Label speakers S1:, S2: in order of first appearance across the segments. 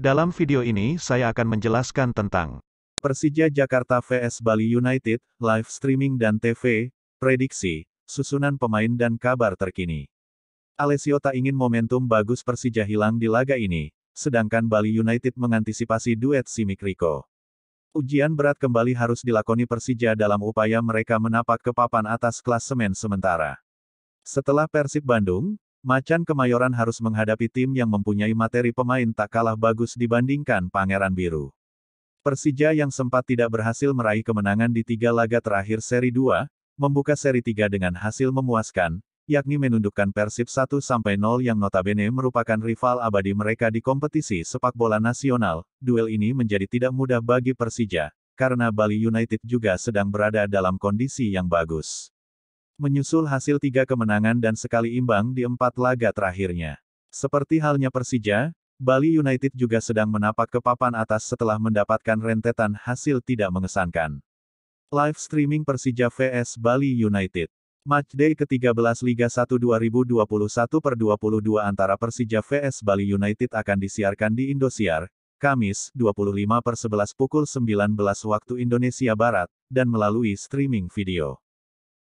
S1: Dalam video ini saya akan menjelaskan tentang Persija Jakarta vs Bali United, live streaming dan TV, prediksi, susunan pemain dan kabar terkini. Alessio tak ingin momentum bagus Persija hilang di laga ini, sedangkan Bali United mengantisipasi duet Simic Rico. Ujian berat kembali harus dilakoni Persija dalam upaya mereka menapak ke papan atas klasemen sementara. Setelah Persib Bandung, Macan Kemayoran harus menghadapi tim yang mempunyai materi pemain tak kalah bagus dibandingkan Pangeran Biru. Persija yang sempat tidak berhasil meraih kemenangan di tiga laga terakhir seri 2, membuka seri 3 dengan hasil memuaskan, yakni menundukkan Persib 1-0 yang notabene merupakan rival abadi mereka di kompetisi sepak bola nasional. Duel ini menjadi tidak mudah bagi Persija, karena Bali United juga sedang berada dalam kondisi yang bagus menyusul hasil tiga kemenangan dan sekali imbang di empat laga terakhirnya. Seperti halnya Persija, Bali United juga sedang menapak ke papan atas setelah mendapatkan rentetan hasil tidak mengesankan. Live streaming Persija vs Bali United. Matchday ke-13 Liga 1 2021 per 22 antara Persija vs Bali United akan disiarkan di Indosiar, Kamis, 25 per 11 pukul 19 waktu Indonesia Barat, dan melalui streaming video.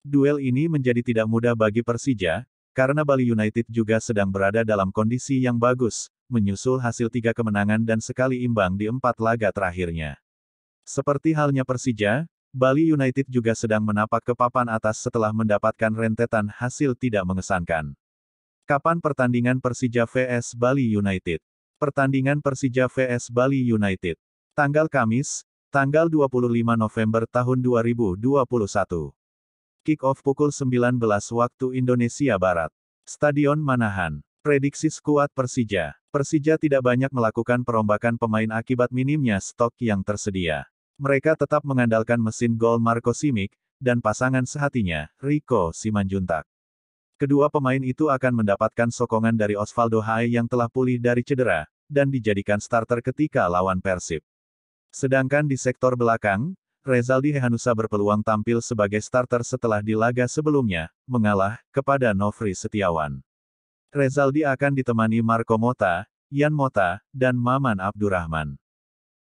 S1: Duel ini menjadi tidak mudah bagi Persija, karena Bali United juga sedang berada dalam kondisi yang bagus, menyusul hasil tiga kemenangan dan sekali imbang di empat laga terakhirnya. Seperti halnya Persija, Bali United juga sedang menapak ke papan atas setelah mendapatkan rentetan hasil tidak mengesankan. Kapan pertandingan Persija vs Bali United? Pertandingan Persija vs Bali United. Tanggal Kamis, tanggal 25 November tahun 2021. Kick-off pukul 19 waktu Indonesia Barat. Stadion Manahan. Prediksi skuad Persija. Persija tidak banyak melakukan perombakan pemain akibat minimnya stok yang tersedia. Mereka tetap mengandalkan mesin gol Marco Simic, dan pasangan sehatinya, Rico Simanjuntak. Kedua pemain itu akan mendapatkan sokongan dari Osvaldo Hai yang telah pulih dari cedera, dan dijadikan starter ketika lawan Persib. Sedangkan di sektor belakang, Rezaldi Hehanusa berpeluang tampil sebagai starter setelah di laga sebelumnya, mengalah, kepada Novri Setiawan. Rezaldi akan ditemani Marco Mota, Yan Mota, dan Maman Abdurrahman.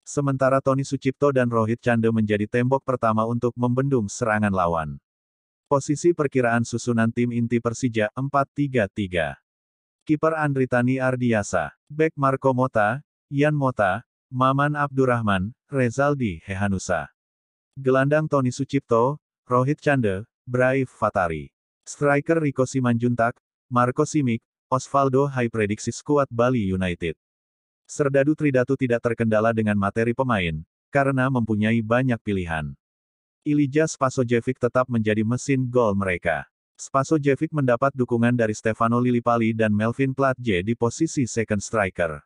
S1: Sementara Tony Sucipto dan Rohit Chande menjadi tembok pertama untuk membendung serangan lawan. Posisi perkiraan susunan tim inti Persija 4-3-3. Kiper Tani Ardiasa, bek Marco Mota, Yan Mota, Maman Abdurrahman, Rezaldi Hehanusa. Gelandang Tony Sucipto, Rohit Chande, Braif Fatari. Striker Rico Simanjuntak, Marco Simic, Osvaldo Hai prediksi skuad Bali United. Serdadu Tridatu tidak terkendala dengan materi pemain, karena mempunyai banyak pilihan. Ilija Spasojevic tetap menjadi mesin gol mereka. Spasojevic mendapat dukungan dari Stefano Lillipali dan Melvin Platje di posisi second striker.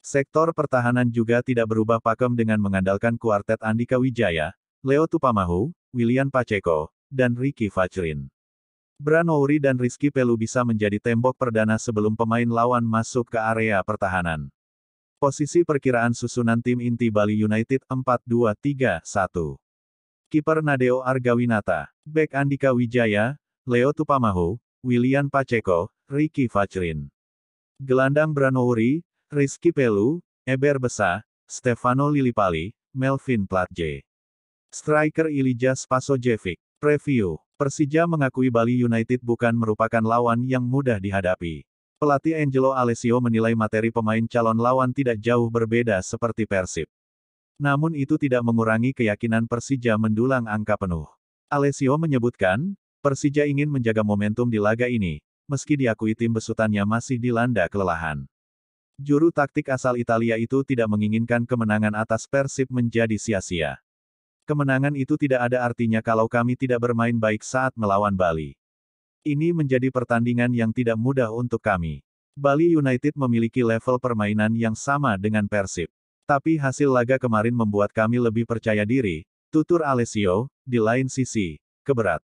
S1: Sektor pertahanan juga tidak berubah pakem dengan mengandalkan kuartet Andika Wijaya, Leo Tupamahu, William Pacheco, dan Ricky Fajrin. Branouri dan Rizky Pelu bisa menjadi tembok perdana sebelum pemain lawan masuk ke area pertahanan. Posisi perkiraan susunan tim inti Bali United 4-2-3-1. Kiper Nadeo Argawinata, bek Andika Wijaya, Leo Tupamahu, William Pacheco, Ricky Fajrin. Gelandang Branouri, Rizky Pelu, Eber Besa, Stefano Lilipali, Melvin Platje. Striker Ilija Spasojevic. Preview. Persija mengakui Bali United bukan merupakan lawan yang mudah dihadapi. Pelatih Angelo Alessio menilai materi pemain calon lawan tidak jauh berbeda seperti Persib. Namun itu tidak mengurangi keyakinan Persija mendulang angka penuh. Alessio menyebutkan, Persija ingin menjaga momentum di laga ini, meski diakui tim besutannya masih dilanda kelelahan. Juru taktik asal Italia itu tidak menginginkan kemenangan atas Persib menjadi sia-sia. Kemenangan itu tidak ada artinya kalau kami tidak bermain baik saat melawan Bali. Ini menjadi pertandingan yang tidak mudah untuk kami. Bali United memiliki level permainan yang sama dengan Persib. Tapi hasil laga kemarin membuat kami lebih percaya diri, tutur Alessio, di lain sisi, keberat.